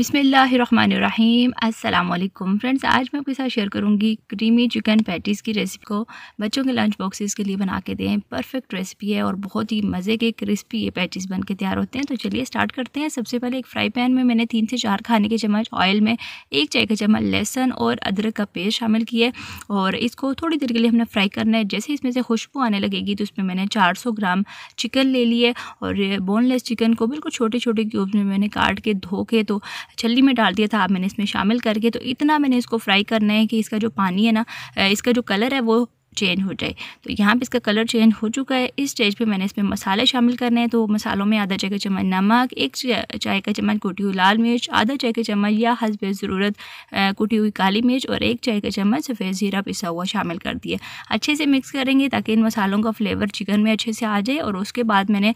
बिसमीम् अल्लाम फ्रेंड्स आज मैं आपके साथ शेयर करूंगी क्रीमी चिकन पैटीज़ की रेसिपी को बच्चों के लंच बॉक्सेस के लिए बना के दें परफेक्ट रेसिपी है और बहुत ही मज़े के क्रिस्पी ये पैटीज़ बन के तैयार होते हैं तो चलिए स्टार्ट करते हैं सबसे पहले एक फ्राई पैन में मैंने तीन से चार खाने के चम्मच ऑयल में एक चाय का चम्मच लहसन और अदरक का पेस्ट शामिल किया और इसको थोड़ी देर के लिए हमने फ्राई करना है जैसे इसमें से खुशबू आने लगेगी तो उसमें मैंने चार ग्राम चिकन ले लिए और बोनलेस चिकन को बिल्कुल छोटे छोटे क्यूब्स में मैंने काट के धो के तो छली में डाल दिया था अब मैंने इसमें शामिल करके तो इतना मैंने इसको फ्राई करना है कि इसका जो पानी है ना इसका जो कलर है वो चेंज हो जाए तो यहाँ पे इसका कलर चेंज हो चुका है इस स्टेज पे मैंने इसमें मसाले शामिल करने हैं तो मसालों में आधा चाय का चम्मच नमक एक चाय का चम्मच कुटी हुई लाल मिर्च आधा चाय का चम्मच या हसब ज़रूरत कुटी हुई काली मिर्च और एक चाय का चम्मच सफ़ेद ज़ीरा पिसा हुआ शामिल कर दिया अच्छे से मिक्स करेंगे ताकि इन मसालों का फ्लेवर चिकन में अच्छे से आ जाए और उसके बाद मैंने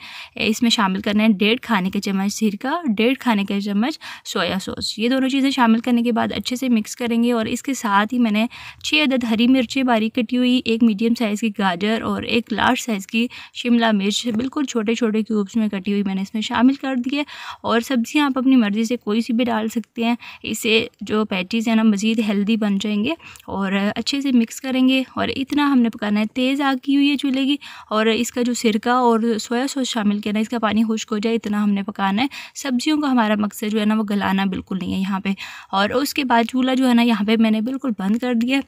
इसमें शामिल करना है डेढ़ खाने के चम्मच सिरका डेढ़ खाने के चम्मच सोया सॉस ये दोनों चीज़ें शामिल करने के बाद अच्छे से मिक्स करेंगे और इसके साथ ही मैंने छः अदद हरी मिर्चें बारीक कटी हुई एक मीडियम साइज़ की गाजर और एक लार्ज साइज़ की शिमला मिर्च बिल्कुल छोटे छोटे क्यूब्स में कटी हुई मैंने इसमें शामिल कर दिए और सब्ज़ियाँ आप अपनी मर्ज़ी से कोई सी भी डाल सकते हैं इससे जो पैटीज़ हैं ना मज़ीद हेल्दी बन जाएंगे और अच्छे से मिक्स करेंगे और इतना हमने पकाना है तेज़ आग की हुई है चूल्हे की और इसका जो सिरका और सोया सॉस शामिल करना है इसका पानी खुश्क हो जाए इतना हमने पकाना है सब्जियों का हमारा मकसद जो है ना वो गलाना बिल्कुल नहीं है यहाँ पर और उसके बाद चूल्हा जो है ना यहाँ पर मैंने बिल्कुल बंद कर दिया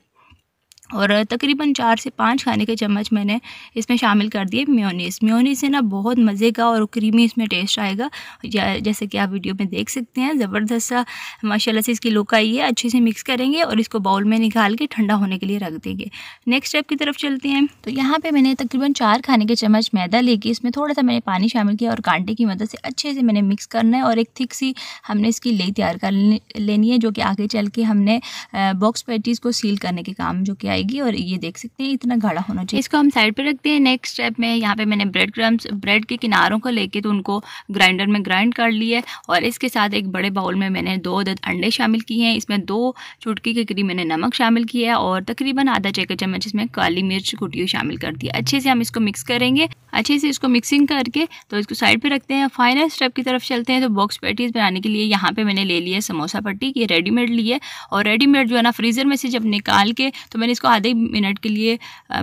और तकरीबन चार से पाँच खाने के चम्मच मैंने इसमें शामिल कर दिए म्योनीस म्योनीस से ना बहुत मज़े का और क्रीमी इसमें टेस्ट आएगा जैसे कि आप वीडियो में देख सकते हैं ज़बरदस्त सा माशाल्लाह से इसकी लुक आई है अच्छे से मिक्स करेंगे और इसको बाउल में निकाल के ठंडा होने के लिए रख देंगे नेक्स्ट स्टेप की तरफ चलते हैं तो यहाँ पर मैंने तकरीबन चार खाने के चम्मच मैदा लेके इसमें थोड़ा सा मैंने पानी शामिल किया और कांटे की मदद से अच्छे से मैंने मिक्स करना है और एक थिक सी हमने इसकी लेई तैयार कर लेनी है जो कि आगे चल के हमने बॉक्स पैटीज़ को सील करने के काम जो किया आएगी और ये देख सकते हैं इतना गाढ़ा होना चाहिए इसको हम साइड पर रखते हैं नेक्स्ट स्टेप में यहाँ पे मैंने ब्रेड क्रम्स ब्रेड के किनारों को लेके तो उनको ग्राइंडर में ग्राइंड कर लिया और इसके साथ एक बड़े बाउल में मैंने दो अदद अंडे शामिल किए हैं इसमें दो चुटकी के करीब मैंने नमक शामिल किया है और तकरीबन आधा चेकर चम्मच इसमें काली मिर्च कुटी शामिल कर दी अच्छे से हम इसको मिक्स करेंगे अच्छे से इसको मिक्सिंग करके तो इसको साइड पर रखते हैं फाइनल स्टेप की तरफ चलते हैं तो बॉक्स पैटीज बनाने के लिए यहाँ पर मैंने ले लिया समोसा पट्टी ये रेडीमेड ली है और रेडीमेड जो है ना फ्रीज़र में से जब निकाल के तो मैंने इसको आधे मिनट के लिए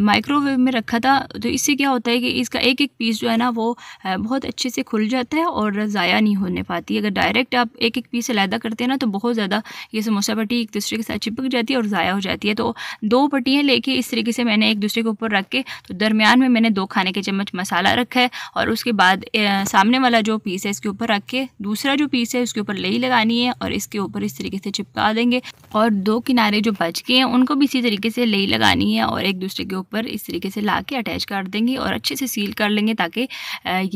माइक्रोवेव में रखा था तो इससे क्या होता है कि इसका एक एक पीस जो है ना वो बहुत अच्छे से खुल जाता है और ज़ाया नहीं होने पाती अगर डायरेक्ट आप एक एक पीस अलहदा करते हैं ना तो बहुत ज़्यादा ये समोसा पट्टी एक दूसरे के साथ चिपक जाती है और ज़ाया हो जाती है तो दो पट्टियाँ लेके इस तरीके से मैंने एक दूसरे के ऊपर रख के तो दरमियान में मैंने दो खाने के चम्मच સાલા રખાય ઓર ઉસકે બાદ સામેવાલા જો પીસ હે اسકે ઉપર રખકે દૂસરા જો પીસ હે اسકે ઉપર લેઈ લગાની હે ઓર ઇસકે ઉપર ઇસ તરીકે સે ચિપકા દેંગે ઓર દો કિનારે જો બચકે હે ઉનકો ભી ઇસી તરીકે સે લેઈ લગાની હે ઓર એક દુસરે કે ઉપર ઇસ તરીકે સે લાકે અટેચ કર દેંગે ઓર અચ્છે સે સીલ કર લેંગે તાકે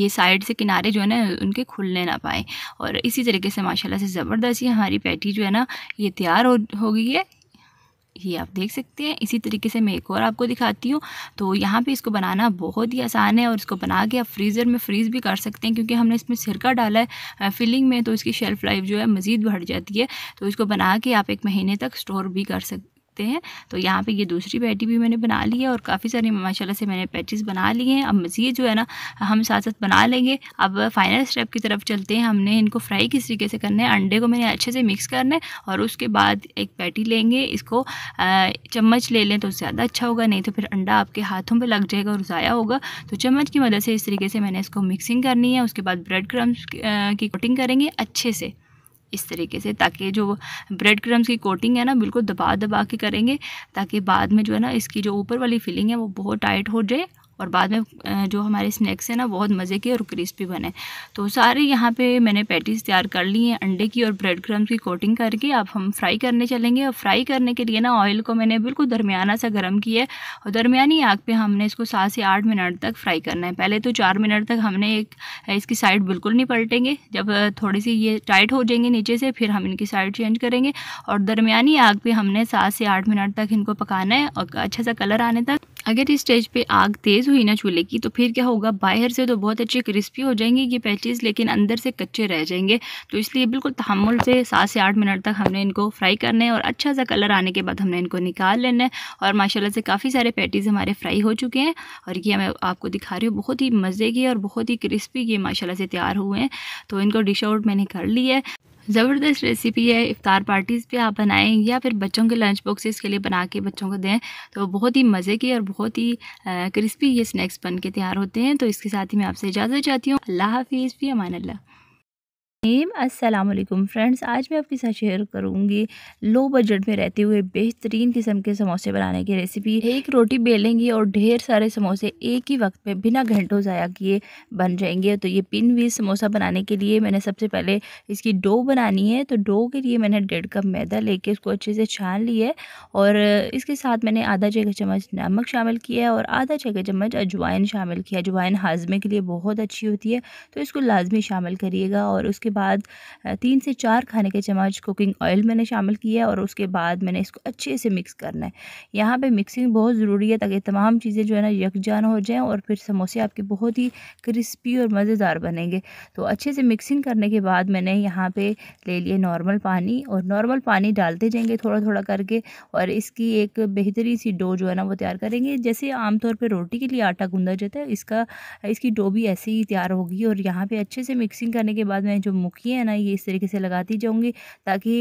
યે સાઈડ સે કિનારે જો હે ને ઉનકે ખુલને ના પાએ ઓર ઇસી તરીકે સે માશાલ્લાહ સે જબરદસ્ત યે હારી પેટી જો હે ના યે તૈયાર હો ગઈ હી ये आप देख सकते हैं इसी तरीके से मैं एक और आपको दिखाती हूँ तो यहाँ पे इसको बनाना बहुत ही आसान है और इसको बना के आप फ्रीज़र में फ्रीज़ भी कर सकते हैं क्योंकि हमने इसमें सिरका डाला है फिलिंग में तो इसकी शेल्फ़ लाइफ जो है मज़ीद बढ़ जाती है तो इसको बना के आप एक महीने तक स्टोर भी कर सकते सकते हैं तो यहाँ पे ये दूसरी पैटी भी मैंने बना ली है और काफ़ी सारी माशाल्लाह से मैंने पैटीज बना लिए हैं अब मज़ीद जो है ना हम साथ साथ बना लेंगे अब फाइनल स्टेप की तरफ चलते हैं हमने इनको फ्राई किस तरीके से करना है अंडे को मैंने अच्छे से मिक्स करना है और उसके बाद एक पैटी लेंगे इसको चम्मच ले लें तो ज़्यादा अच्छा होगा नहीं तो फिर अंडा आपके हाथों पर लग जाएगा और ज़ाया होगा तो चम्मच की मदद से इस तरीके से मैंने इसको मिक्सिंग करनी है उसके बाद ब्रेड क्रम्स की कोटिंग करेंगे अच्छे से इस तरीके से ताकि जो ब्रेड क्रम्स की कोटिंग है ना बिल्कुल दबा दबा के करेंगे ताकि बाद में जो है ना इसकी जो ऊपर वाली फिलिंग है वो बहुत टाइट हो जाए और बाद में जो हमारे स्नैक्स हैं ना बहुत मज़े के और क्रिस्पी बने तो सारे यहाँ पे मैंने पैटीज़ तैयार कर ली हैं अंडे की और ब्रेड क्रम्स की कोटिंग करके अब हम फ्राई करने चलेंगे और फ्राई करने के लिए ना ऑयल को मैंने बिल्कुल दरमियाना सा गर्म किया है और दरमियानी आग पर हमने इसको सात से आठ मिनट तक फ्राई करना है पहले तो चार मिनट तक हमने एक इसकी साइड बिल्कुल नहीं पलटेंगे जब थोड़ी सी ये टाइट हो जाएंगे नीचे से फिर हम इनकी साइड चेंज करेंगे और दरमियानी आग पर हमने सात से आठ मिनट तक इनको पकाना है और अच्छा सा कलर आने तक अगर इस स्टेज पे आग तेज़ हुई ना चूल्हे की तो फिर क्या होगा बाहर से तो बहुत अच्छे क्रिस्पी हो जाएंगे ये पैचेज़ लेकिन अंदर से कच्चे रह जाएंगे तो इसलिए बिल्कुल तहमुल से सात से आठ मिनट तक हमने इनको फ्राई करना है और अच्छा सा कलर आने के बाद हमने इनको निकाल लेना है और माशाला से काफ़ी सारे पैटीज़ हमारे फ्राई हो चुके हैं और ये मैं आपको दिखा रही हूँ बहुत ही मज़े के और बहुत ही क्रिस्पी ये माशाला से तैयार हुए हैं तो इनको डिश आउट मैंने कर लिया है ज़बरदस्त रेसिपी है इफ़ार पार्टीज़ पे आप बनाएं या फिर बच्चों के लंच बॉक्सेस के लिए बना के बच्चों को दें तो बहुत ही मज़े की और बहुत ही क्रिस्पी ये स्नैक्स बन के तैयार होते हैं तो इसके साथ ही मैं आपसे इजाज़त चाहती हूँ अल्लाह हाफिज़ भी अमान अल्लाह वालेकुम फ्रेंड्स आज मैं आपके साथ शेयर करूंगी लो बजट में रहते हुए बेहतरीन किस्म के समोसे बनाने की रेसिपी एक रोटी बेलेंगी और ढेर सारे समोसे एक ही वक्त में बिना घंटों ज़ाया किए बन जाएंगे तो ये पिन भी समोसा बनाने के लिए मैंने सबसे पहले इसकी डो बनानी है तो डो के लिए मैंने डेढ़ कप मैदा लेके उसको अच्छे से छान लिया है और इसके साथ मैंने आधा चेकर चम्मच नमक शामिल किया है और आधा चेकर चम्मच अजवाइन शामिल किया अजवाइन हाजमे के लिए बहुत अच्छी होती है तो इसको लाजमी शामिल करिएगा और उसके बाद तीन से चार खाने के चम्मच कुकिंग ऑयल मैंने शामिल किया है और उसके बाद मैंने इसको अच्छे से मिक्स करना है यहाँ पर मिक्सिंग बहुत ज़रूरी है ताकि तमाम चीज़ें जो है ना यकजान हो जाएँ और फिर समोसे आपके बहुत ही क्रिस्पी और मज़ेदार बनेंगे तो अच्छे से मिक्सिंग करने के बाद मैंने यहाँ पर ले लिए नॉर्मल पानी और नॉर्मल पानी डालते जाएंगे थोड़ा थोड़ा करके और इसकी एक बेहतरीन सी डो जो है ना वो तैयार करेंगे जैसे आमतौर पर रोटी के लिए आटा गूँधा जाता है इसका इसकी डो भी ऐसे ही तैयार होगी और यहाँ पे अच्छे से मिक्सिंग करने के बाद मैं जो मुखिया है ना ये इस तरीके से लगाती जाऊँगी ताकि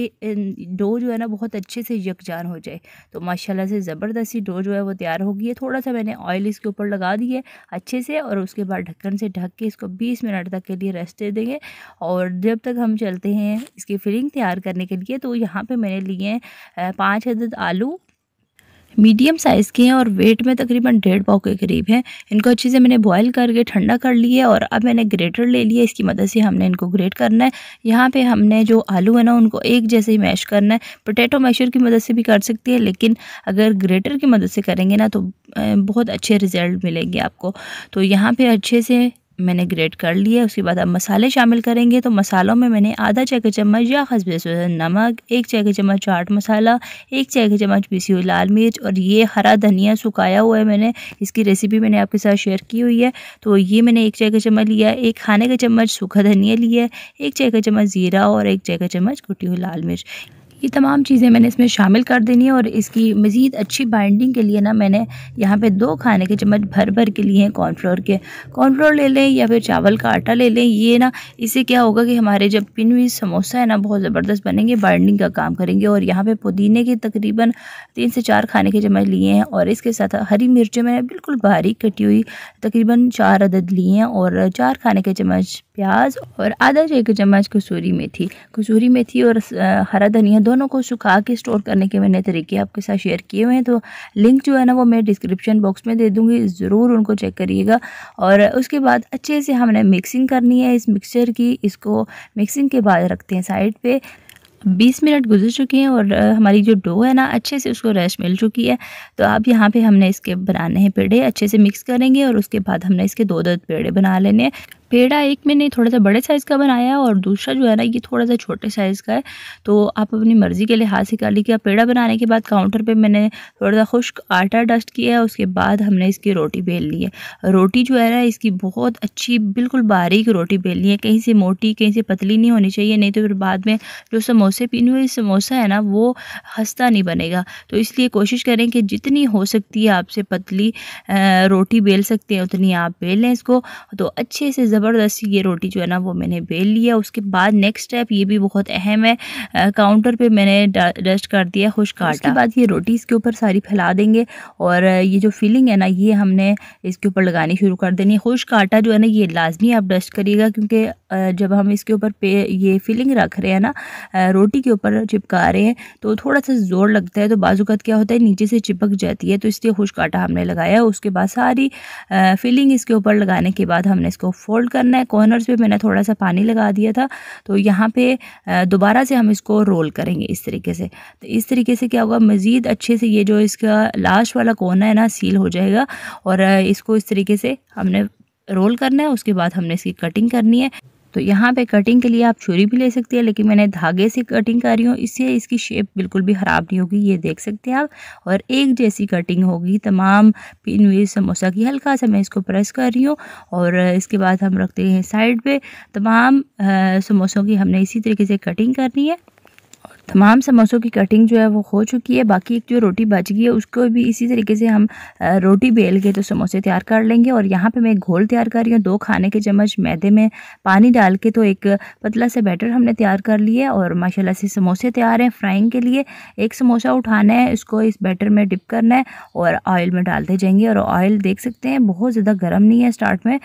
डो जो है ना बहुत अच्छे से यकजान हो जाए तो माशाल्लाह से ज़बरदस्ती डो जो है वो तैयार हो गई है थोड़ा सा मैंने ऑयल इसके ऊपर लगा है अच्छे से और उसके बाद ढक्कन से ढक के इसको बीस मिनट तक के लिए रेस्ट दे देंगे और जब तक हम चलते हैं इसकी फिलिंग तैयार करने के लिए तो यहाँ पर मैंने लिए हैं पाँच अदद आलू मीडियम साइज़ के हैं और वेट में तकरीबन डेढ़ पाव के करीब हैं इनको अच्छे से मैंने बॉईल करके ठंडा कर लिया और अब मैंने ग्रेटर ले लिया इसकी मदद से हमने इनको ग्रेट करना है यहाँ पर हमने जो आलू है ना उनको एक जैसे ही मैश करना है पोटैटो मैशर की मदद से भी कर सकती है लेकिन अगर ग्रेटर की मदद से करेंगे ना तो बहुत अच्छे रिज़ल्ट मिलेंगे आपको तो यहाँ पर अच्छे से मैंने ग्रेट कर लिया उसके बाद अब मसाले शामिल करेंगे तो मसालों में मैंने आधा चाय का चम्मच या हसबे नमक एक चाय का चम्मच चाट मसाला एक चाय का चम्मच पीसी हुई लाल मिर्च और ये हरा धनिया सुखाया हुआ है मैंने इसकी रेसिपी मैंने आपके साथ शेयर की हुई है तो ये मैंने एक चाय का चम्मच लिया एक खाने का चम्मच सूखा धनिया लिया एक चाय का चम्मच ज़ीरा और एक चाय का चम्मच कुटी हुई लाल मिर्च ये तमाम चीज़ें मैंने इसमें शामिल कर देनी है और इसकी मज़ीद अच्छी बाइंडिंग के लिए ना मैंने यहाँ पे दो खाने के चम्मच भर भर के लिए हैं कॉर्नफ्लोर के कॉर्नफ्लोर ले लें या फिर चावल का आटा ले लें ये ना इससे क्या होगा कि हमारे जब पिन हुई समोसा है ना बहुत ज़बरदस्त बनेंगे बाइंडिंग का काम करेंगे और यहाँ पर पुदीने के तकरीबन तीन से चार खाने के चम्मच लिए हैं और इसके साथ हरी मिर्चें मैंने बिल्कुल बारीक कटी हुई तकरीबन चार अदद लिए हैं और चार खाने के चम्मच प्याज और आधा चाय का चम्मच कसूरी मेथी कसूरी मेथी और हरा धनिया दोनों को सुखा के स्टोर करने के मैंने तरीके आपके साथ शेयर किए हुए हैं तो लिंक जो है ना वो मैं डिस्क्रिप्शन बॉक्स में दे दूँगी ज़रूर उनको चेक करिएगा और उसके बाद अच्छे से हमने मिक्सिंग करनी है इस मिक्सचर की इसको मिक्सिंग के बाद रखते हैं साइड पर बीस मिनट गुजर चुके हैं और हमारी जो डो है ना अच्छे से उसको रेस्ट मिल चुकी है तो आप यहाँ पे हमने इसके बनाने हैं पेड़े अच्छे से मिक्स करेंगे और उसके बाद हमने इसके दो दो पेड़े बना लेने हैं पेड़ा एक मैंने थोड़ा सा बड़े साइज़ का बनाया है और दूसरा जो है ना ये थोड़ा सा छोटे साइज़ का है तो आप अपनी मर्ज़ी के लिहाज से कर लीजिए पेड़ा बनाने के बाद काउंटर पे मैंने थोड़ा सा खुश्क आटा डस्ट किया है उसके बाद हमने इसकी रोटी बेल ली है रोटी जो है ना इसकी बहुत अच्छी बिल्कुल बारीक रोटी बेलनी है कहीं से मोटी कहीं से पतली नहीं होनी चाहिए नहीं तो फिर बाद में जो समोसे पीने हुए समोसा है ना वो हंसता नहीं बनेगा तो इसलिए कोशिश करें कि जितनी हो सकती है आपसे पतली रोटी बेल सकते हैं उतनी आप बेल लें इसको तो अच्छे से ज़बरदस्ती ये रोटी जो है ना वो मैंने बेल लिया उसके बाद नेक्स्ट स्टेप ये भी बहुत अहम है काउंटर पे मैंने डस्ट कर दिया खुश्क आटा उसके बाद ये रोटी इसके ऊपर सारी फैला देंगे और ये जो फीलिंग है ना ये हमने इसके ऊपर लगानी शुरू कर देनी है खुश्क आटा जो है ना ये लाजमी आप डस्ट करिएगा क्योंकि जब हम इसके ऊपर पे ये फीलिंग रख रहे हैं ना रोटी के ऊपर चिपका रहे हैं तो थोड़ा सा ज़ोर लगता है तो बाजूकत क्या होता है नीचे से चिपक जाती है तो इसलिए खुश्क आटा हमने लगाया उसके बाद सारी फीलिंग इसके ऊपर लगाने के बाद हमने इसको फोल्ड फोल्ड करना है कॉर्नर्स पे मैंने थोड़ा सा पानी लगा दिया था तो यहाँ पे दोबारा से हम इसको रोल करेंगे इस तरीके से तो इस तरीके से क्या होगा मज़ीद अच्छे से ये जो इसका लास्ट वाला कोना है ना सील हो जाएगा और इसको इस तरीके से हमने रोल करना है उसके बाद हमने इसकी कटिंग करनी है तो यहाँ पे कटिंग के लिए आप छुरी भी ले सकते हैं लेकिन मैंने धागे से कटिंग कर रही हूँ इससे इसकी शेप बिल्कुल भी ख़राब नहीं होगी ये देख सकते हैं आप और एक जैसी कटिंग होगी तमाम पिन हुई समोसा की हल्का सा मैं इसको प्रेस कर रही हूँ और इसके बाद हम रखते हैं साइड पर तमाम समोसों की हमने इसी तरीके से कटिंग करनी है तमाम समोसों की कटिंग जो है वो हो चुकी है बाकी एक जो रोटी बच गई है उसको भी इसी तरीके से हम रोटी बेल के तो समोसे तैयार कर लेंगे और यहाँ पे मैं घोल तैयार कर रही हूँ दो खाने के चम्मच मैदे में पानी डाल के तो एक पतला सा बैटर हमने तैयार कर लिया और माशाल्लाह से समोसे तैयार हैं फ्राइंग के लिए एक समोसा उठाना है इसको इस बैटर में डिप करना है और ऑयल में डालते जाएंगे और ऑयल देख सकते हैं बहुत ज़्यादा गर्म नहीं है स्टार्ट में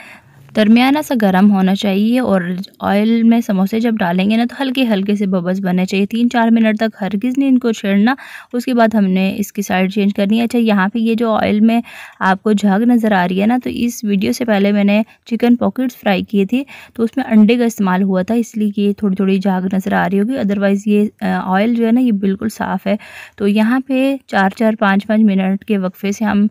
दरमियाना सा गर्म होना चाहिए और ऑयल में समोसे जब डालेंगे ना तो हल्के हल्के से बबल्स बनने चाहिए तीन चार मिनट तक हर किस ने इनको छेड़ना उसके बाद हमने इसकी साइड चेंज करनी है अच्छा यहाँ पे ये जो ऑयल में आपको झाग नज़र आ रही है ना तो इस वीडियो से पहले मैंने चिकन पॉकेट्स फ्राई किए थे तो उसमें अंडे का इस्तेमाल हुआ था इसलिए ये थोड़ी थोड़ी झाग नज़र आ रही होगी अदरवाइज़ ये ऑयल जो है ना ये बिल्कुल साफ़ है तो यहाँ पर चार चार पाँच पाँच मिनट के वक्फे से हम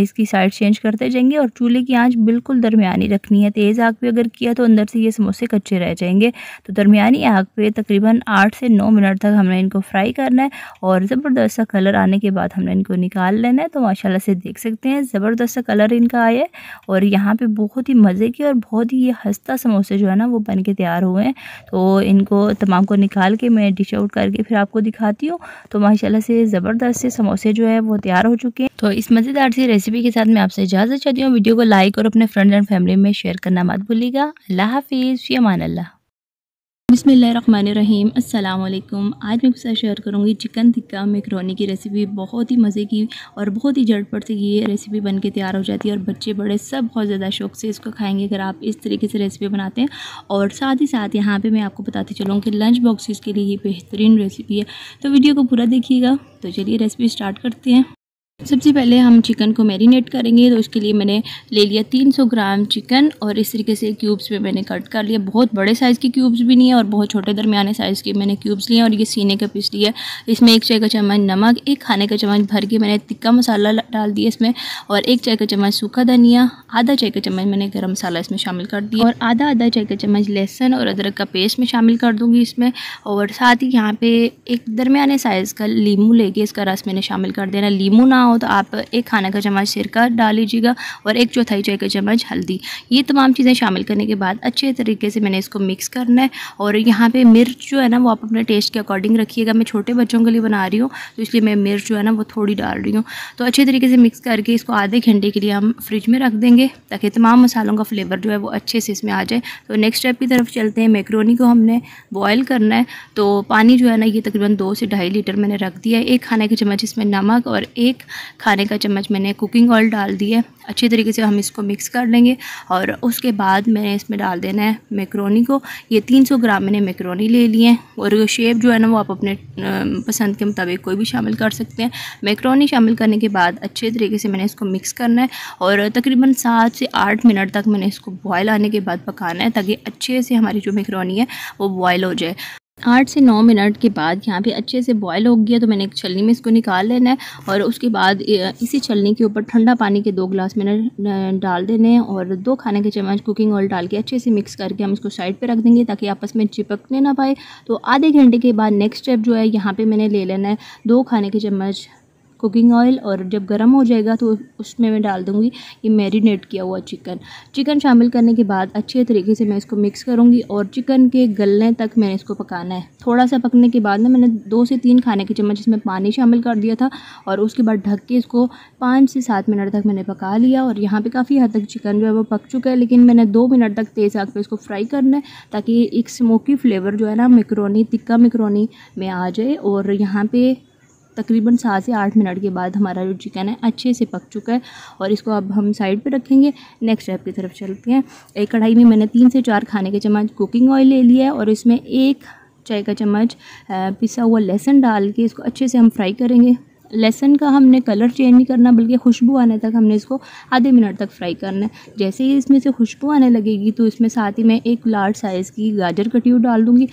इसकी साइड चेंज करते जाएंगे और चूल्हे की आँच बिल्कुल दरमिया रखें रखनी है तेज़ आग पे अगर किया तो अंदर से ये समोसे कच्चे रह जाएंगे तो दरमियानी आग पे तकरीबन आठ से नौ मिनट तक हमने इनको फ्राई करना है और ज़बरदस्त सा कलर आने के बाद हमने इनको निकाल लेना है तो माशाला से देख सकते हैं ज़बरदस्त कलर इनका आया है और यहाँ पर बहुत ही मज़े की और बहुत ही ये हंसता समोसे जो है ना वो बन के तैयार हुए हैं तो इनको तमाम को निकाल के मैं डिश आउट करके फिर आपको दिखाती हूँ तो माशाला से ज़बरदस्त से समोसे जो है वो तैयार हो चुके हैं तो इस मज़ेदार सी रेसिपी के साथ मैं आपसे इजाज़त चाहती हूँ वीडियो को लाइक और अपने फ्रेंड एंड फैमिली में शेयर करना मत भूलिएगा अल्लाह हाफिज़ यमान अल्लाह बसमीम अल्लाम आज मैं आपके शेयर करूँगी चिकन टिक्का मेकरोनी की रेसिपी बहुत ही मज़े की और बहुत ही झटपट से ये रेसिपी बन के तैयार हो जाती है और बच्चे बड़े सब बहुत ज़्यादा शौक से इसको खाएंगे अगर आप इस तरीके से रेसिपी बनाते हैं और साथ ही साथ यहाँ पे मैं आपको बताती चलूँ कि लंच बॉक्सेस के लिए ये बेहतरीन रेसिपी है तो वीडियो को पूरा देखिएगा तो चलिए रेसिपी स्टार्ट करते हैं सबसे पहले हम चिकन को मैरिनेट करेंगे तो उसके लिए मैंने ले लिया 300 ग्राम चिकन और इस तरीके से क्यूब्स में मैंने कट कर लिया बहुत बड़े साइज़ के क्यूब्स भी नहीं है और बहुत छोटे दरमियाने साइज़ के मैंने क्यूब्स लिए और ये सीने का पीस लिया इसमें एक चाय का चम्मच नमक एक खाने का चम्मच भर के मैंने तिक्का मसाला डाल दिया इसमें और एक चाय का चम्मच सूखा धनिया आधा चाय का चम्मच मैंने गर्म मसाला इसमें शामिल कर दिया और आधा आधा चाय का चम्मच लहसुन और अदरक का पेस्ट में शामिल कर दूँगी इसमें और साथ ही यहाँ पर एक दरमियाने साइज़ का लीमू लेके इसका रस मैंने शामिल कर देना लीमू ना हो तो आप एक खाना का चम्मच सिरका डाल लीजिएगा और एक चौथाई चाय का चम्मच हल्दी ये तमाम चीज़ें शामिल करने के बाद अच्छे तरीके से मैंने इसको मिक्स करना है और यहाँ पर मिर्च जो है ना वो आप अपने टेस्ट के अकॉर्डिंग रखिएगा मैं छोटे बच्चों के लिए बना रही हूँ तो इसलिए मैं मिर्च जो है ना वो थोड़ी डाल रही हूँ तो अच्छे तरीके से मिक्स करके इसको आधे घंटे के लिए हम फ्रिज में रख देंगे ताकि तमाम मसालों का फ्लेवर जो है वो अच्छे से इसमें आ जाए तो नेक्स्ट स्टेप की तरफ चलते हैं मैक्रोनी को हमने बॉयल करना है तो पानी जो है ना ये तकरीबन दो से ढाई लीटर मैंने रख दिया है एक खाने के चम्मच इसमें नमक और एक खाने का चम्मच मैंने कुकिंग ऑयल डाल दी है अच्छी तरीके से हम इसको मिक्स कर लेंगे और उसके बाद मैंने इसमें डाल देना है मेकरोनी को ये 300 ग्राम मैंने मेकरोनी ले लिए हैं और शेप जो है ना वो आप अपने पसंद के मुताबिक कोई भी शामिल कर सकते हैं मेकरोनी शामिल करने के बाद अच्छे तरीके से मैंने इसको मिक्स करना है और तकरीबन सात से आठ मिनट तक मैंने इसको बॉयल आने के बाद पकाना है ताकि अच्छे से हमारी जो मेकरोनी है वो बॉयल हो जाए आठ से नौ मिनट के बाद यहाँ पे अच्छे से बॉयल हो गया तो मैंने एक छलनी में इसको निकाल लेना है और उसके बाद इसी छलनी के ऊपर ठंडा पानी के दो गिलास मैंने डाल देने हैं और दो खाने के चम्मच कुकिंग ऑयल डाल के अच्छे से मिक्स करके हम इसको साइड पे रख देंगे ताकि आपस में चिपकने ना पाए तो आधे घंटे के बाद नेक्स्ट स्टेप जो है यहाँ पर मैंने ले लेना है दो खाने के चम्मच कुकिंग ऑयल और जब गर्म हो जाएगा तो उसमें मैं डाल दूँगी ये मैरिनेट किया हुआ चिकन चिकन शामिल करने के बाद अच्छे तरीके से मैं इसको मिक्स करूँगी और चिकन के गलने तक मैंने इसको पकाना है थोड़ा सा पकने के बाद ना मैंने दो से तीन खाने के चम्मच इसमें पानी शामिल कर दिया था और उसके बाद ढक के इसको पाँच से सात मिनट तक मैंने पका लिया और यहाँ पर काफ़ी हद तक चिकन जो है वो पक चुका है लेकिन मैंने दो मिनट तक तेज़ आग पर इसको फ्राई करना है ताकि एक स्मोकी फ्लेवर जो है ना मिक्रोनी तिक्का मिक्रोनी में आ जाए और यहाँ पर तकरीबन सात से आठ मिनट के बाद हमारा जो चिकन है अच्छे से पक चुका है और इसको अब हम साइड पर रखेंगे नेक्स्ट स्टेप की तरफ चलते हैं एक कढ़ाई में मैंने तीन से चार खाने के चम्मच कुकिंग ऑयल ले लिया है और इसमें एक चाय का चम्मच पिसा हुआ लहसुन डाल के इसको अच्छे से हम फ्राई करेंगे लहसन का हमने कलर चेंज नहीं करना बल्कि खुशबू आने तक हमने इसको आधे मिनट तक फ्राई करना है जैसे ही इसमें से खुशबू आने लगेगी तो इसमें साथ ही मैं एक लार्ज साइज़ की गाजर कटी हुई डाल दूँगी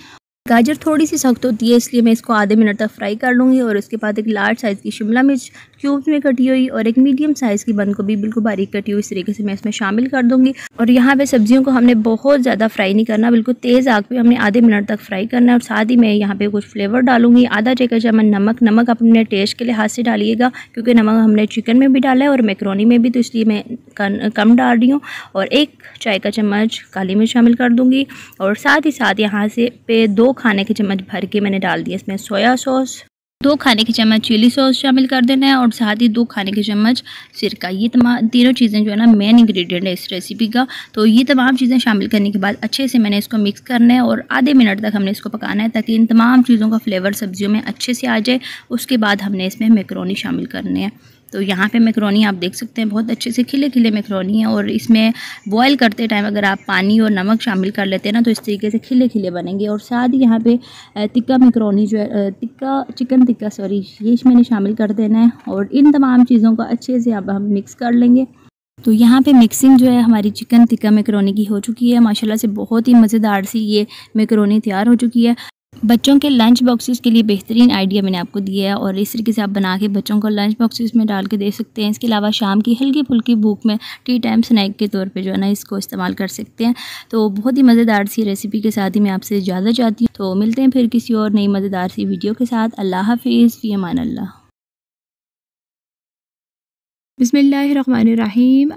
गाजर थोड़ी सी सख्त होती है इसलिए मैं इसको आधे मिनट तक फ्राई कर लूँगी और उसके बाद एक लार्ज साइज़ की शिमला मिर्च क्यूब्स में कटी हुई और एक मीडियम साइज़ की बंद को भी बिल्कुल बारीक कटी हुई इस तरीके से मैं इसमें शामिल कर दूँगी और यहाँ पर सब्जियों को हमने बहुत ज़्यादा फ्राई नहीं करना बिल्कुल तेज़ आग पर हमने आधे मिनट तक फ्राई करना है और साथ ही मैं यहाँ पर कुछ फ्लेवर डालूंगी आधा चेकर चमन नमक नमक अपने टेस्ट के लिहाज से डालिएगा क्योंकि नमक हमने चिकन में भी डाला है और मैक्रोनी में भी तो इसलिए मैं कम डाल रही हूँ और एक चाय का चम्मच काली मिर्च शामिल कर दूँगी और साथ ही साथ यहाँ से पे दो खाने के चम्मच भर के मैंने डाल दिया इसमें सोया सॉस दो खाने के चम्मच चिली सॉस शामिल कर देना है और साथ ही दो खाने के चम्मच सिरका ये तमाम तीनों चीज़ें जो है ना मेन इंग्रेडिएंट है इस रेसिपी का तो ये तमाम चीज़ें शामिल करने के बाद अच्छे से मैंने इसको मिक्स करना है और आधे मिनट तक हमने इसको पकाना है ताकि इन तमाम चीज़ों का फ्लेवर सब्जियों में अच्छे से आ जाए उसके बाद हमने इसमें मेकरोनी शामिल करने हैं तो यहाँ पे मैक्रोनी आप देख सकते हैं बहुत अच्छे से खिले खिले मैक्रोनी है और इसमें बॉयल करते टाइम अगर आप पानी और नमक शामिल कर लेते हैं ना तो इस तरीके से खिले खिले बनेंगे और साथ ही यहाँ पे टिक्का मैक्रोनी जो है टिक्का चिकन टिक्का सॉरी ये मैंने शामिल कर देना है और इन तमाम चीज़ों को अच्छे से अब हम मिक्स कर लेंगे तो यहाँ पे मिक्सिंग जो है हमारी चिकन टिक्का मैक्रोनी की हो चुकी है माशाल्लाह से बहुत ही मज़ेदार सी ये मैक्रोनी तैयार हो चुकी है बच्चों के लंच बॉक्सेस के लिए बेहतरीन आइडिया मैंने आपको दिया है और इस तरीके से आप बना के बच्चों को लंच बॉक्सेस में डाल के दे सकते हैं इसके अलावा शाम की हल्की फुल्की भूख में टी टाइम स्नैक के तौर पे जो है ना इसको इस्तेमाल कर सकते हैं तो बहुत ही मज़ेदार सी रेसिपी के साथ ही मैं आपसे इजाज़त चाहती हूँ तो मिलते हैं फिर किसी और नई मज़ेदार सी वीडियो के साथ अल्लाह हाफिज़ फ़ी अमान अल्लाह बिसमीम अल्लाम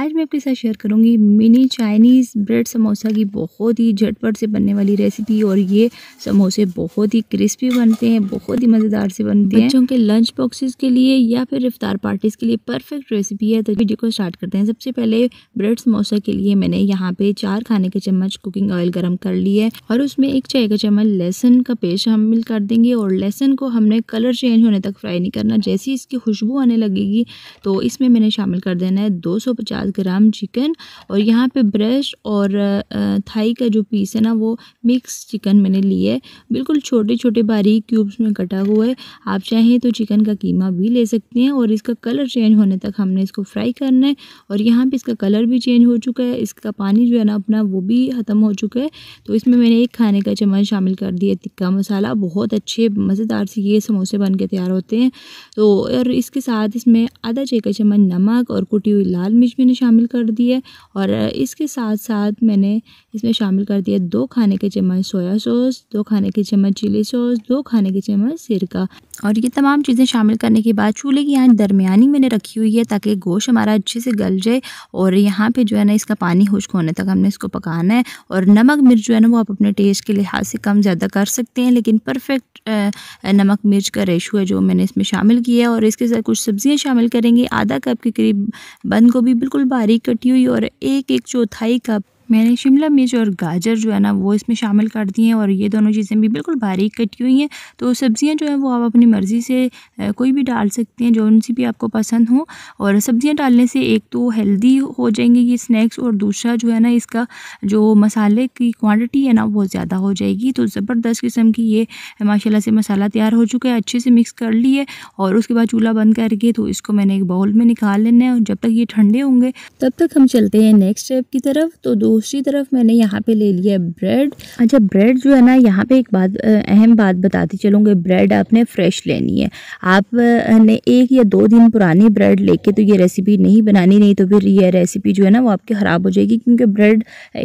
आज मैं आपके साथ शेयर करूंगी मिनी चाइनीज़ ब्रेड समोसा की बहुत ही झटपट से बनने वाली रेसिपी और ये समोसे बहुत ही क्रिस्पी बनते हैं बहुत ही मज़ेदार से बनते हैं बच्चों के लंच बॉक्सेस के लिए या फिर रफ्तार पार्टीज़ के लिए परफेक्ट रेसिपी है तो वीडियो को स्टार्ट करते हैं सबसे पहले ब्रेड समोसा के लिए मैंने यहाँ पे चार खाने के चम्मच कुकिंग ऑयल गर्म कर लिया है और उसमें एक चाय का चम्मच लहसुन का पेस्ट शामिल कर देंगे और लहसुन को हमने कलर चेंज होने तक फ्राई नहीं करना जैसी इसकी खुशबू आने लगेगी तो इसमें मैंने शामिल कर देना है 250 ग्राम चिकन और यहाँ पे ब्रश और थाई का जो पीस है ना वो मिक्स चिकन मैंने लिए है बिल्कुल छोटे छोटे बारीक क्यूब्स में कटा हुआ है आप चाहें तो चिकन का कीमा भी ले सकते हैं और इसका कलर चेंज होने तक हमने इसको फ्राई करना है और यहाँ पे इसका कलर भी चेंज हो चुका है इसका पानी जो है ना अपना वो भी ख़त्म हो चुका है तो इसमें मैंने एक खाने का चम्मच शामिल कर दिया टिक्का मसाला बहुत अच्छे मज़ेदार से ये समोसे बन के तैयार होते हैं तो और इसके साथ इसमें मैंने आधा का चम्मच नमक और कुटी हुई लाल मिर्च मैंने शामिल कर दी है और इसके साथ साथ मैंने इसमें शामिल कर दिया दो खाने के चम्मच सोया सॉस दो खाने के चम्मच चिली सॉस दो खाने के चम्मच सिरका और ये तमाम चीज़ें शामिल करने के बाद चूल्हे की आँच दरमियानी मैंने रखी हुई है ताकि गोश्त हमारा अच्छे से गल जाए और यहाँ पे जो है ना इसका पानी खुश्क होने तक हमने इसको पकाना है और नमक मिर्च जो है ना वो आप अपने टेस्ट के लिहाज से कम ज़्यादा कर सकते हैं लेकिन परफेक्ट नमक मिर्च का रेशो है जो मैंने इसमें शामिल किया है और इसके साथ कुछ सब्ज़ियाँ शामिल शामिल करेंगे आधा कप के करीब बंद गोभी बिल्कुल बारीक कटी हुई और एक एक चौथाई कप मैंने शिमला मिर्च और गाजर जो है ना वो इसमें शामिल कर दिए हैं और ये दोनों चीज़ें भी बिल्कुल बारीक कटी हुई हैं तो सब्ज़ियाँ जो हैं वो आप अपनी मर्ज़ी से कोई भी डाल सकते हैं जो सी भी आपको पसंद हो और सब्ज़ियाँ डालने से एक तो हेल्दी हो जाएंगे ये स्नैक्स और दूसरा जो है ना इसका जो मसाले की क्वान्टिटी है ना वो ज़्यादा हो जाएगी तो ज़बरदस्त किस्म की ये माशाला से मसाला तैयार हो चुका है अच्छे से मिक्स कर लिए और उसके बाद चूल्हा बंद करके तो इसको मैंने एक बाउल में निकाल लेना है और जब तक ये ठंडे होंगे तब तक हम चलते हैं नेक्स्ट स्टेप की तरफ तो दो दूसरी तरफ मैंने यहाँ पे ले लिया ब्रेड अच्छा ब्रेड जो है ना यहाँ पे एक बात अहम बात बताती चलूँगे ब्रेड आपने फ्रेश लेनी है आपने एक या दो दिन पुरानी ब्रेड लेके तो ये रेसिपी नहीं बनानी नहीं तो फिर ये रेसिपी जो है ना वो आपकी ख़राब हो जाएगी क्योंकि ब्रेड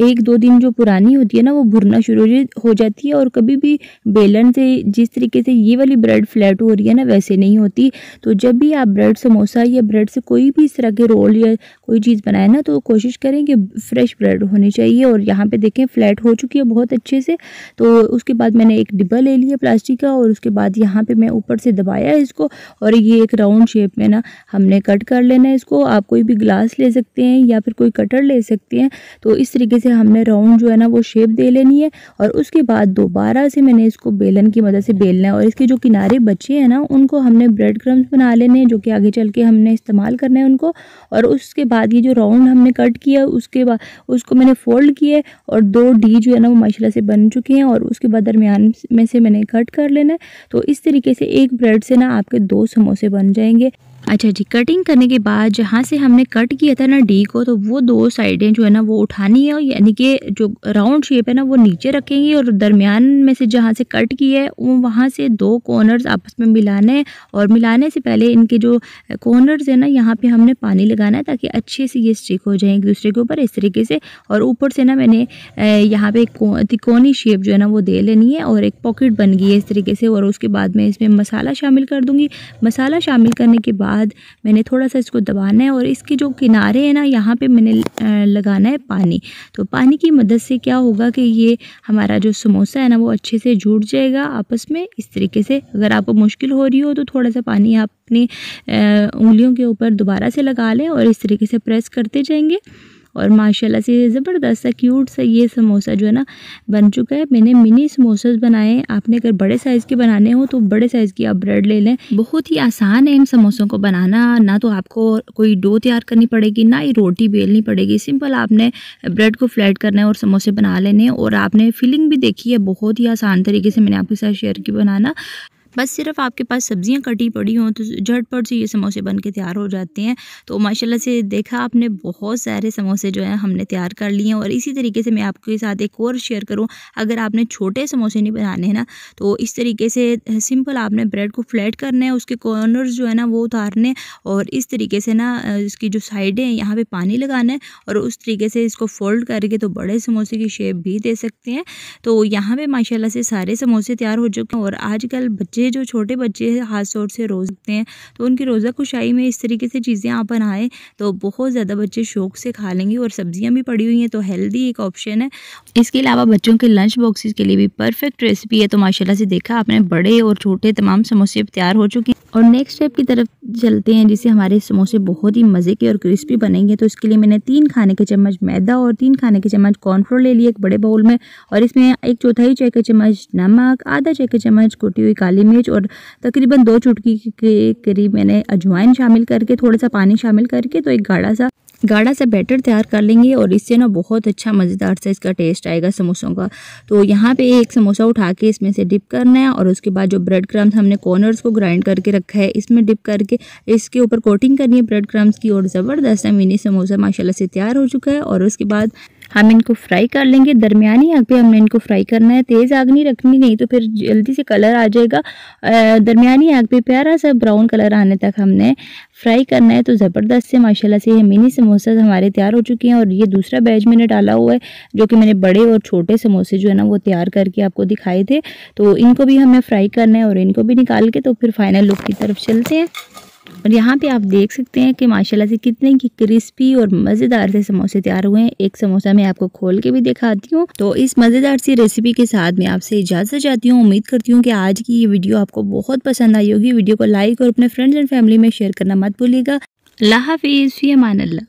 एक दो दिन जो पुरानी होती है ना वो भुरना शुरू हो जाती है और कभी भी बेलन से जिस तरीके से ये वाली ब्रेड फ्लैट हो रही है ना वैसे नहीं होती तो जब भी आप ब्रेड समोसा या ब्रेड से कोई भी इस तरह के रोल या कोई चीज़ बनाए ना तो कोशिश करें कि फ्रेश ब्रेड होने होनी चाहिए और यहाँ पे देखें फ्लैट हो चुकी है बहुत अच्छे से तो उसके बाद मैंने एक डिब्बा ले लिया प्लास्टिक का और उसके बाद यहाँ पे मैं ऊपर से दबाया इसको और ये एक राउंड शेप में ना हमने कट कर लेना है इसको आप कोई भी ग्लास ले सकते हैं या फिर कोई कटर ले सकते हैं तो इस तरीके से हमने राउंड जो है ना वो शेप दे लेनी है और उसके बाद दोबारा से मैंने इसको बेलन की मदद से बेलना है और इसके जो किनारे बचे हैं ना उनको हमने ब्रेड क्रम्स बना लेने हैं जो कि आगे चल के हमने इस्तेमाल करना है उनको और उसके बाद ये जो राउंड हमने कट किया उसके बाद उसको मैंने मैंने फोल्ड किए और दो डी जो है ना वो माशाल्लाह से बन चुके हैं और उसके बाद दरमियान में से मैंने कट कर लेना है तो इस तरीके से एक ब्रेड से ना आपके दो समोसे बन जाएंगे अच्छा जी कटिंग करने के बाद जहाँ से हमने कट किया था ना डी को तो वो दो साइडें जो है ना वो उठानी है और यानी कि जो राउंड शेप है ना वो नीचे रखेंगे और दरमियान में से जहाँ से कट किया है वो वहाँ से दो कॉर्नर्स आपस में मिलाने हैं और मिलाने से पहले इनके जो कॉर्नर्स है ना यहाँ पे हमने पानी लगाना है ताकि अच्छे से ये स्टिक हो जाए एक दूसरे के ऊपर इस तरीके से और ऊपर से ना मैंने यहाँ पर तिकोनी शेप जो है ना वो दे लेनी है और एक पॉकेट बन गई है इस तरीके से और उसके बाद मैं इसमें मसाला शामिल कर दूँगी मसाला शामिल करने के बाद बाद मैंने थोड़ा सा इसको दबाना है और इसके जो किनारे हैं ना यहाँ पे मैंने लगाना है पानी तो पानी की मदद से क्या होगा कि ये हमारा जो समोसा है ना वो अच्छे से जुड़ जाएगा आपस में इस तरीके से अगर आपको मुश्किल हो रही हो तो थोड़ा सा पानी आप अपनी उंगलियों के ऊपर दोबारा से लगा लें और इस तरीके से प्रेस करते जाएंगे और माशाल्लाह से ज़बरदस्त सा क्यूट सा ये समोसा जो है ना बन चुका है मैंने मिनी समोसेस बनाए हैं आपने अगर बड़े साइज़ के बनाने हो तो बड़े साइज़ की आप ब्रेड ले लें बहुत ही आसान है इन समोसों को बनाना ना तो आपको कोई डो तैयार करनी पड़ेगी ना ही रोटी बेलनी पड़ेगी सिंपल आपने ब्रेड को फ्लैट करना है और समोसे बना लेने और आपने फिलिंग भी देखी है बहुत ही आसान तरीके से मैंने आपके साथ शेयर की बनाना बस सिर्फ आपके पास सब्ज़ियाँ कटी पड़ी हों तो झटपट से ये समोसे बन के तैयार हो जाते हैं तो माशाल्लाह से देखा आपने बहुत सारे समोसे जो हैं हमने तैयार कर लिए हैं और इसी तरीके से मैं आपके साथ एक और शेयर करूँ अगर आपने छोटे समोसे नहीं बनाने हैं ना तो इस तरीके से सिंपल आपने ब्रेड को फ्लैट करना है उसके कॉर्नर्स जो है ना वो उतारने और इस तरीके से ना इसकी जो साइडें हैं यहाँ पर पानी लगाना है और उस तरीके से इसको फोल्ड करके तो बड़े समोसे की शेप भी दे सकते हैं तो यहाँ पर माशाला से सारे समोसे तैयार हो चुके हैं और आजकल बच्चे बच्चे जो छोटे बच्चे हैं ख़ास तौर से रोज़ते हैं तो उनकी रोज़ा कुशाई में इस तरीके से चीज़ें आप बनाएं तो बहुत ज़्यादा बच्चे शौक से खा लेंगे और सब्ज़ियाँ भी पड़ी हुई हैं तो हेल्दी एक ऑप्शन है इसके अलावा बच्चों के लंच बॉक्सेस के लिए भी परफेक्ट रेसिपी है तो माशाला से देखा आपने बड़े और छोटे तमाम समोसे तैयार हो चुके हैं और नेक्स्ट स्टेप की तरफ चलते हैं जिससे हमारे समोसे बहुत ही मज़े के और क्रिस्पी बनेंगे तो इसके लिए मैंने तीन खाने के चम्मच मैदा और तीन खाने के चम्मच कॉर्नफ्लोर ले लिए एक बड़े बाउल में और इसमें एक चौथाई चाय के चम्मच नमक आधा चाय के चम्मच कुटी हुई काली मिर्च और तकरीबन दो चुटकी के करीब मैंने अजवाइन शामिल करके थोड़ा सा पानी शामिल करके तो एक गाढ़ा सा गाढ़ा सा बैटर तैयार कर लेंगे और इससे ना बहुत अच्छा मज़ेदार सा इसका टेस्ट आएगा समोसों का तो यहाँ पे एक समोसा उठा के इसमें से डिप करना है और उसके बाद जो ब्रेड क्रम्स हमने कॉर्नर्स को ग्राइंड करके रखा है इसमें डिप करके इसके ऊपर कोटिंग करनी है ब्रेड क्रम्स की और ज़बरदस्त मिनी समोसा माशाला से तैयार हो चुका है और उसके बाद हम इनको फ्राई कर लेंगे दरमियानी आग पे हमने इनको फ्राई करना है तेज़ आग नहीं रखनी नहीं तो फिर जल्दी से कलर आ जाएगा दरमियानी आग पे प्यारा सा ब्राउन कलर आने तक हमने फ्राई करना है तो ज़बरदस्त से माशाल्लाह से ये मिनी समोसा हमारे तैयार हो चुके हैं और ये दूसरा बैच मैंने डाला हुआ है जो कि मैंने बड़े और छोटे समोसे जो है ना वो तैयार करके आपको दिखाए थे तो इनको भी हमें फ्राई करना है और इनको भी निकाल के तो फिर फाइनल लुक की तरफ चलते हैं और यहाँ पे आप देख सकते हैं कि माशाल्लाह से कितने की क्रिस्पी और मज़ेदार से समोसे तैयार हुए हैं एक समोसा मैं आपको खोल के भी दिखाती हूँ तो इस मज़ेदार सी रेसिपी के साथ मैं आपसे इजाज़त चाहती हूँ उम्मीद करती हूँ कि आज की ये वीडियो आपको बहुत पसंद आई होगी वीडियो को लाइक और अपने फ्रेंड्स एंड फैमिली में शेयर करना मत भूलिएगा अल्लाह हाफिज़ फ़ी अमान